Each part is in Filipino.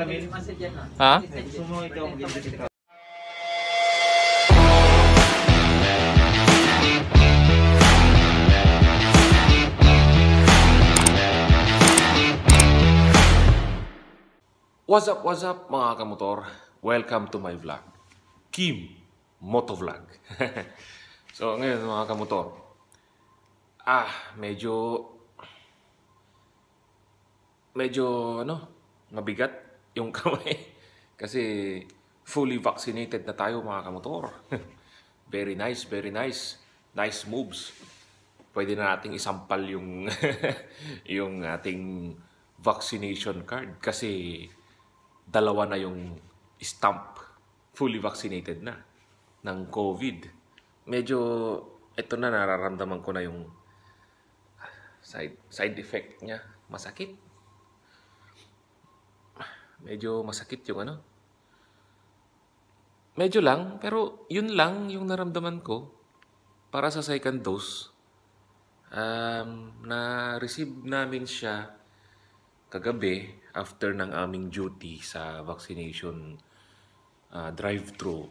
kami. Ha? Gusto mo ikaw mag What's up, what's up mga kamotor? Welcome to my vlog. Kim Motovlog. so ngayon mga kamotor, ah, medyo medyo ano, mabigat yung kamay. Kasi fully vaccinated na tayo mga kamotor. very nice, very nice. Nice moves. Pwede na nating isampal yung yung ating vaccination card kasi dalawa na yung stamp fully vaccinated na ng COVID. Medyo ito na nararamdaman ko na yung side side effect niya, masakit. Medyo masakit yung ano. Medyo lang, pero yun lang yung naramdaman ko para sa second dose. Um, na-receive namin siya kagabi after ng aming duty sa vaccination uh, drive-thru.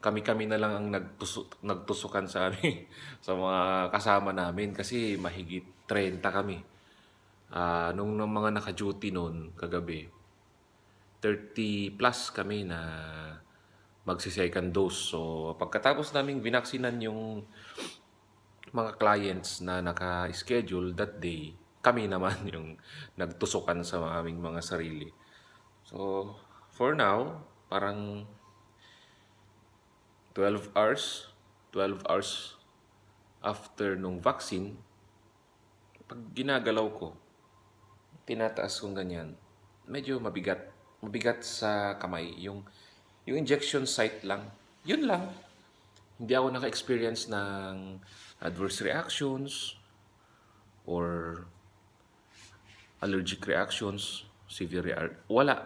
Kami-kami na lang ang nagtusok, nagtusukan sa amin, sa mga kasama namin kasi mahigit 30 kami. Uh, nung, nung mga naka-duty noon kagabi, 30 plus kami na magsi-second dose. So pagkatapos naming binaksinan yung mga clients na naka-schedule that day, kami naman yung nagtusukan sa aming mga sarili. So for now, parang 12 hours, 12 hours after nung vaccine, pag ginagalaw ko, tinataas kong ganyan, medyo mabigat bigat sa kamay, yung, yung injection site lang. Yun lang. Hindi ako naka-experience ng adverse reactions or allergic reactions, severe reaction. Wala.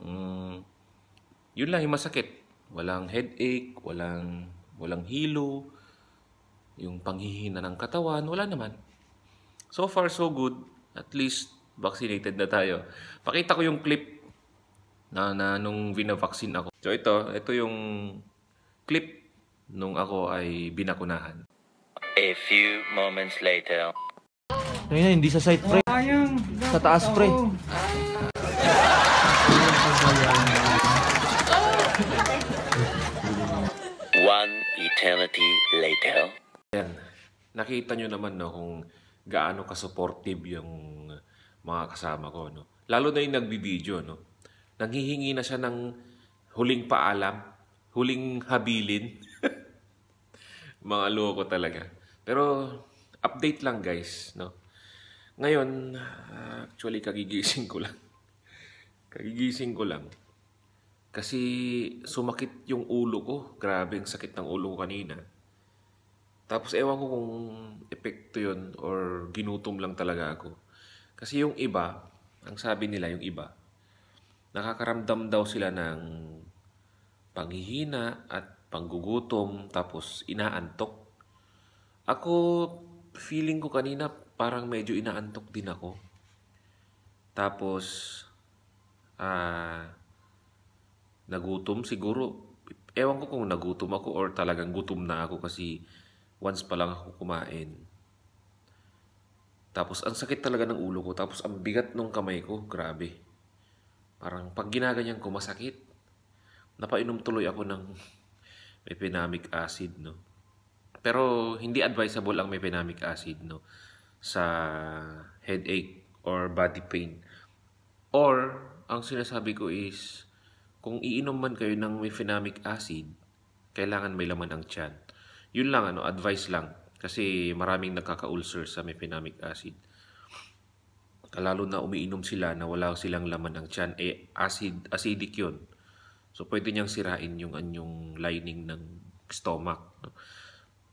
Mm, yun lang yung masakit. Walang headache, walang, walang hilo, yung panghihina ng katawan, wala naman. So far, so good. At least, vaccinated na tayo. Pakita ko yung clip na, na nung binavaksin ako. So ito, ito yung clip nung ako ay binakunahan. A few moments later. Ngayon na, hindi sa site pre. Sa taas pre. One eternity later. Yan. Nakita nyo naman no, kung gaano ka-supportive yung mga kasama ko. No? Lalo na yung nagbibideo. No? Naghihingi na siya ng huling paalam, huling habilin. Mga loko talaga. Pero update lang guys, no? Ngayon, ah, actually kagigising ko lang. Kagigising ko lang. Kasi sumakit yung ulo ko. Grabe ang sakit ng ulo ko kanina. Tapos ewan ko kung epekto yon or ginutom lang talaga ako. Kasi yung iba, ang sabi nila yung iba, nakakaramdam daw sila ng panghihina at panggugutom tapos inaantok. Ako, feeling ko kanina parang medyo inaantok din ako. Tapos, uh, nagutom siguro. Ewan ko kung nagutom ako or talagang gutom na ako kasi once pa lang ako kumain. Tapos, ang sakit talaga ng ulo ko. Tapos, ang bigat ng kamay ko. Grabe. Parang pag ginaganyan ko, masakit. Napainom tuloy ako ng mephenamic acid, no? Pero hindi advisable ang mephenamic acid, no? Sa headache or body pain. Or, ang sinasabi ko is, kung iinom man kayo ng mephenamic acid, kailangan may laman ang tiyan. Yun lang, ano, advice lang. Kasi maraming nagkaka-ulcer sa mephenamic acid lalo na umiinom sila na wala silang laman ng tiyan, eh acid, acidic yun. So pwede niyang sirain yung anyong lining ng stomach. No?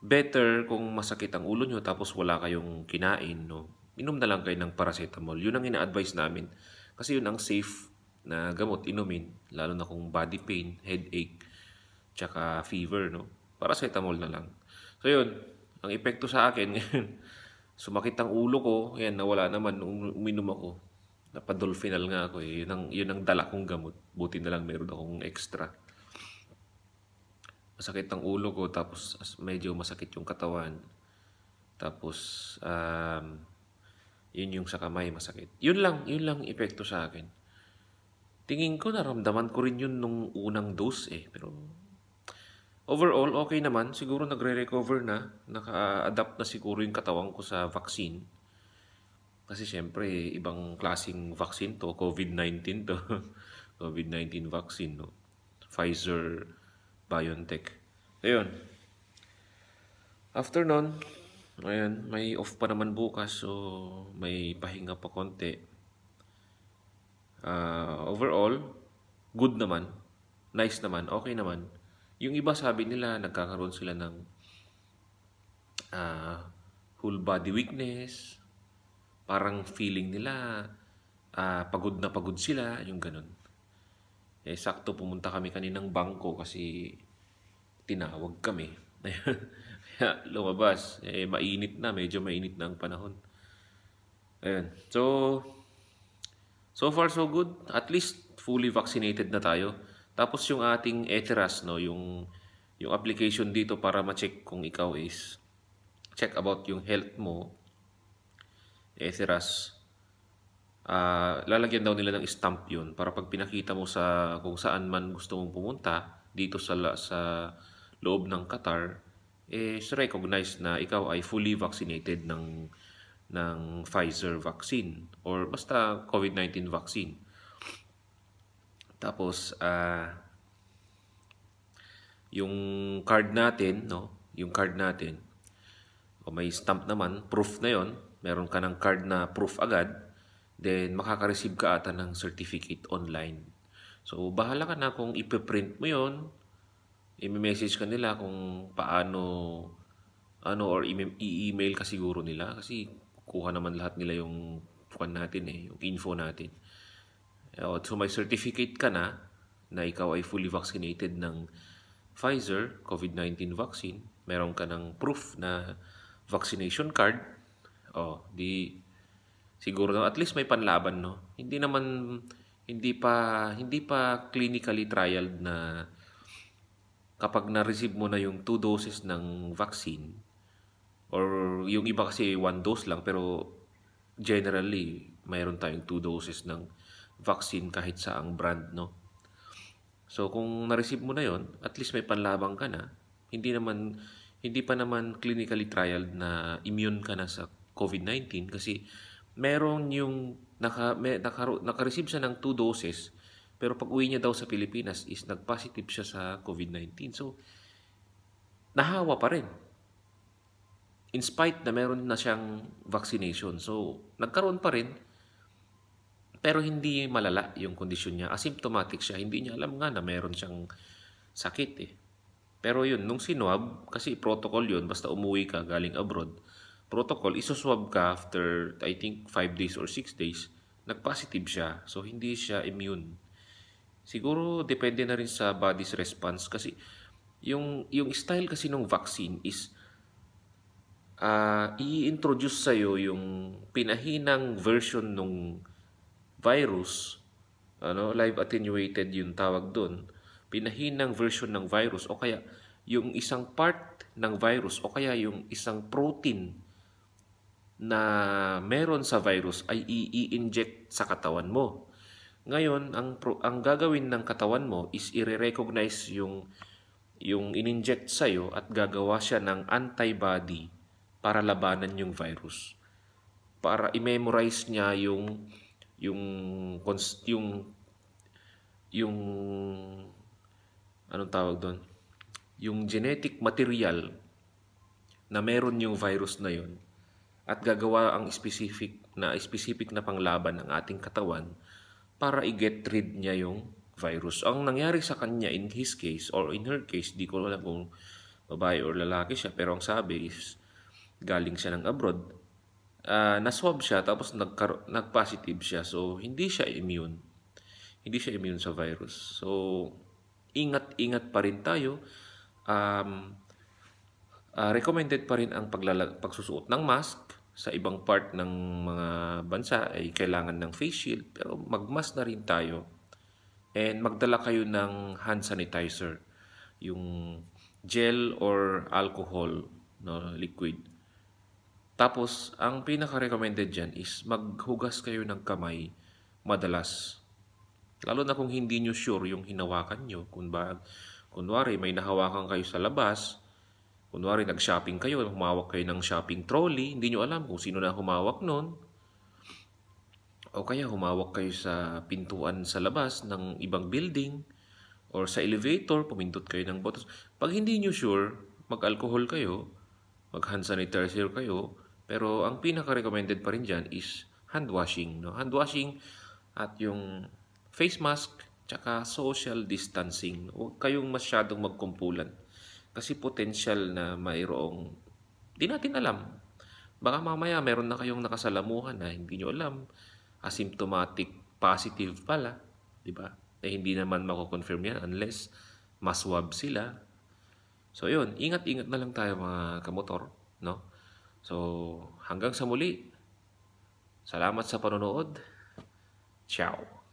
Better kung masakit ang ulo nyo tapos wala kayong kinain, no? inom na lang kayo ng paracetamol. Yun ang ina-advise namin kasi yun ang safe na gamot inumin, lalo na kung body pain, headache, tsaka fever. No? Paracetamol na lang. So yun, ang epekto sa akin ngayon, Sumakit ang ulo ko. Ayan, nawala naman. Uminom ako. Napadolphinal nga ako eh. Yun ang, yun ang dala kong gamot. Buti na lang meron akong extra. Masakit ang ulo ko. Tapos medyo masakit yung katawan. Tapos, um, yun yung sa kamay masakit. Yun lang, yun lang epekto sa akin. Tingin ko naramdaman ko rin yun nung unang dose eh. Pero Overall, okay naman. Siguro nagre-recover na. Naka-adapt na siguro yung katawan ko sa vaccine. Kasi syempre, ibang klasing vaccine to. COVID-19 to. COVID-19 vaccine, no? Pfizer, BioNTech. Ayun. After nun, ayan, may off pa naman bukas. So, may pahinga pa konti. Uh, overall, good naman. Nice naman. Okay naman yung iba sabi nila nagkakaroon sila ng uh, whole body weakness, parang feeling nila uh, pagod na pagod sila, yung ganun. Eh, sakto pumunta kami kaninang bangko kasi tinawag kami. Kaya lumabas. Eh, mainit na. Medyo mainit na ang panahon. Ayan. So, so far so good. At least fully vaccinated na tayo. Tapos yung ating Etheras, no, yung, yung application dito para ma-check kung ikaw is check about yung health mo, Etheras, uh, lalagyan daw nila ng stamp yun para pag pinakita mo sa kung saan man gusto mong pumunta dito sa, sa loob ng Qatar, eh, is recognized na ikaw ay fully vaccinated ng ng Pfizer vaccine or basta COVID-19 vaccine. Tapos, uh, yung card natin, no? Yung card natin, o may stamp naman, proof na yon Meron ka ng card na proof agad. Then, makaka-receive ka ata ng certificate online. So, bahala ka na kung ipe-print mo yon I-message ka nila kung paano ano or i-email ka siguro nila kasi kuha naman lahat nila yung kuha natin eh, yung info natin. Uh, so may certificate ka na na ikaw ay fully vaccinated ng Pfizer COVID-19 vaccine. Meron ka ng proof na vaccination card. Oh, di siguro at least may panlaban no. Hindi naman hindi pa hindi pa clinically trialed na kapag na-receive mo na yung two doses ng vaccine or yung iba kasi one dose lang pero generally mayroon tayong two doses ng vaccine vaccine kahit saang brand, no? So kung na-receive mo na 'yon, at least may panlabang ka na. Hindi naman hindi pa naman clinically trialed na immune ka na sa COVID-19 kasi meron yung naka, may, naka, naka-receive siya ng 2 doses pero pag-uwi niya daw sa Pilipinas is nag-positive siya sa COVID-19. So, nahawa pa rin. In spite na meron na siyang vaccination. So, nagkaroon pa rin pero hindi malala yung kondisyon niya. Asymptomatic siya. Hindi niya alam nga na meron siyang sakit eh. Pero yun, nung sinwab, kasi protocol yun, basta umuwi ka galing abroad, protocol, isuswab ka after, I think, 5 days or 6 days, nagpositive siya. So, hindi siya immune. Siguro, depende na rin sa body's response. Kasi, yung, yung style kasi ng vaccine is, uh, i-introduce sa'yo yung pinahinang version nung virus, ano, live attenuated yung tawag doon, pinahinang version ng virus o kaya yung isang part ng virus o kaya yung isang protein na meron sa virus ay i-inject sa katawan mo. Ngayon, ang ang gagawin ng katawan mo is i-recognize yung yung ininject sa iyo at gagawa siya ng antibody para labanan yung virus. Para i-memorize niya yung yung yung yung anong tawag doon? Yung genetic material na meron yung virus na yon at gagawa ang specific na specific na panglaban ng ating katawan para i-get rid niya yung virus. Ang nangyari sa kanya in his case or in her case, di ko alam kung babae or lalaki siya, pero ang sabi is galing siya ng abroad uh, naswab siya tapos nag-positive siya. So, hindi siya immune. Hindi siya immune sa virus. So, ingat-ingat pa rin tayo. Um, uh, recommended pa rin ang pagsusuot ng mask. Sa ibang part ng mga bansa ay kailangan ng face shield. Pero magmask na rin tayo. And magdala kayo ng hand sanitizer. Yung gel or alcohol no liquid tapos, ang pinaka-recommended dyan is maghugas kayo ng kamay madalas. Lalo na kung hindi nyo sure yung hinawakan nyo. Kung ba, kunwari, may nahawakan kayo sa labas, kunwari, nag-shopping kayo, humawak kayo ng shopping trolley, hindi nyo alam kung sino na humawak nun. O kaya humawak kayo sa pintuan sa labas ng ibang building or sa elevator, pumindot kayo ng botos. Pag hindi nyo sure, mag-alcohol kayo, mag-hand sanitizer kayo, pero ang pinaka-recommended pa rin dyan is hand washing. No? Hand washing at yung face mask tsaka social distancing. Huwag kayong masyadong magkumpulan kasi potential na mayroong di natin alam. Baka mamaya meron na kayong nakasalamuhan na hindi nyo alam. Asymptomatic positive pala. Di ba? Eh hindi naman mako-confirm yan unless maswab sila. So yun, ingat-ingat na lang tayo mga kamotor. No? So, hanggang sa muli. Salamat sa panonood. Ciao.